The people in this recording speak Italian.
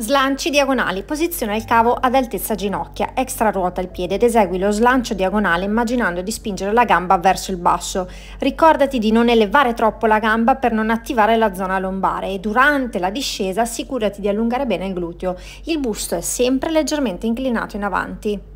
Slanci diagonali. Posiziona il cavo ad altezza ginocchia, extra ruota il piede ed esegui lo slancio diagonale immaginando di spingere la gamba verso il basso. Ricordati di non elevare troppo la gamba per non attivare la zona lombare e durante la discesa assicurati di allungare bene il gluteo. Il busto è sempre leggermente inclinato in avanti.